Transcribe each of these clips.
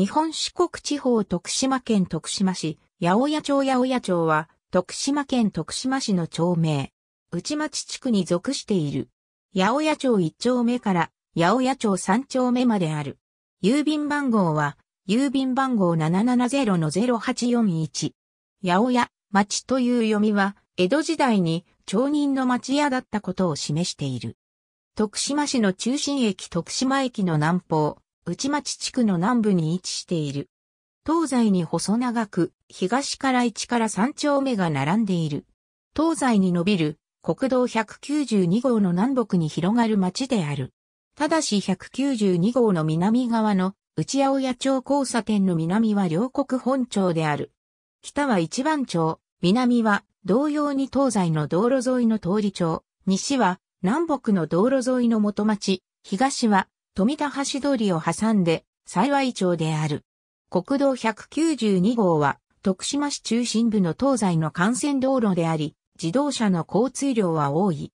日本四国地方徳島県徳島市、八百屋町八百屋町は、徳島県徳島市の町名。内町地区に属している。八百屋町1丁目から八百屋町3丁目まである。郵便番号は、郵便番号770-0841。八百屋、町という読みは、江戸時代に町人の町屋だったことを示している。徳島市の中心駅徳島駅の南方、内町地区の南部に位置している。東西に細長く、東から1から3丁目が並んでいる。東西に伸びる国道192号の南北に広がる町である。ただし192号の南側の内青谷町交差点の南は両国本町である。北は一番町、南は同様に東西の道路沿いの通り町、西は南北の道路沿いの元町、東は富田橋通りを挟んで、幸い町である。国道192号は、徳島市中心部の東西の幹線道路であり、自動車の交通量は多い。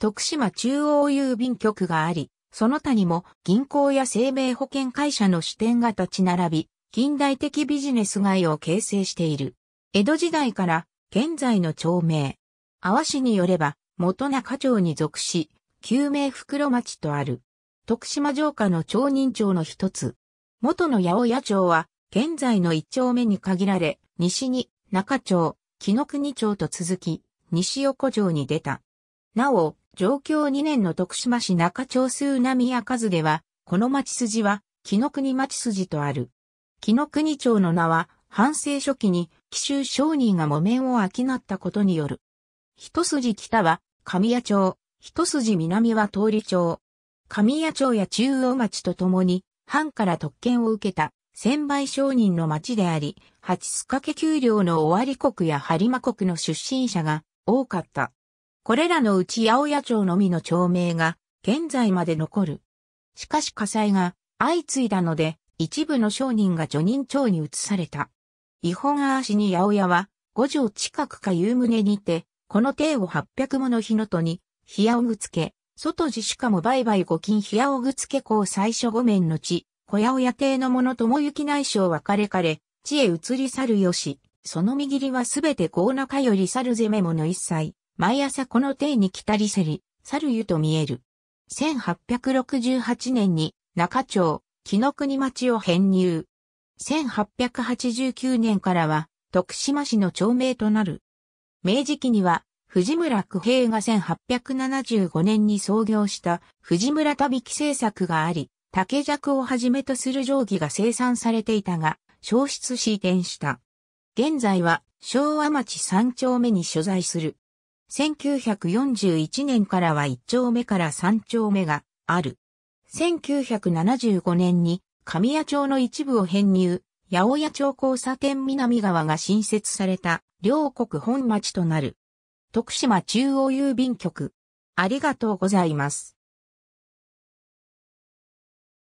徳島中央郵便局があり、その他にも銀行や生命保険会社の支店が立ち並び、近代的ビジネス街を形成している。江戸時代から現在の町名。阿波市によれば元中町に属し、旧名袋町とある。徳島城下の町人町の一つ。元の八百屋町は、現在の一丁目に限られ、西に中町、木の国町と続き、西横町に出た。なお、上京2年の徳島市中町数並屋数では、この町筋は、木の国町筋とある。木の国町の名は、反省初期に、紀州商人が木綿を商ったことによる。一筋北は、神谷町、一筋南は通り町、神谷町や中央町とともに、藩から特権を受けた、千倍商人の町であり、八須掛給料の終わり国や播磨国の出身者が多かった。これらのうち八百屋町のみの町名が、現在まで残る。しかし火災が相次いだので、一部の商人が除人町に移された。違法あしに八百屋は、五条近くか夕胸にて、この帝を八百もの日のとに、冷やをぶつけ、外自主化も売買五金冷やおぐつけ校最初五面の地、小屋親邸の者とも行き内省別れかれ、地へ移り去るよし、その右りはすべて高中より去る攻め者の一切、毎朝この邸に来たりせり、去る湯と見える。1868年に中町、木の国町を編入。1889年からは徳島市の町名となる。明治期には藤村久平が1875年に創業した藤村旅木製作があり、竹尺をはじめとする定規が生産されていたが、消失し移転した。現在は昭和町3丁目に所在する。1941年からは1丁目から3丁目がある。1975年に神谷町の一部を編入、八百屋町交差点南側が新設された両国本町となる。徳島中央郵便局。ありがとうございます。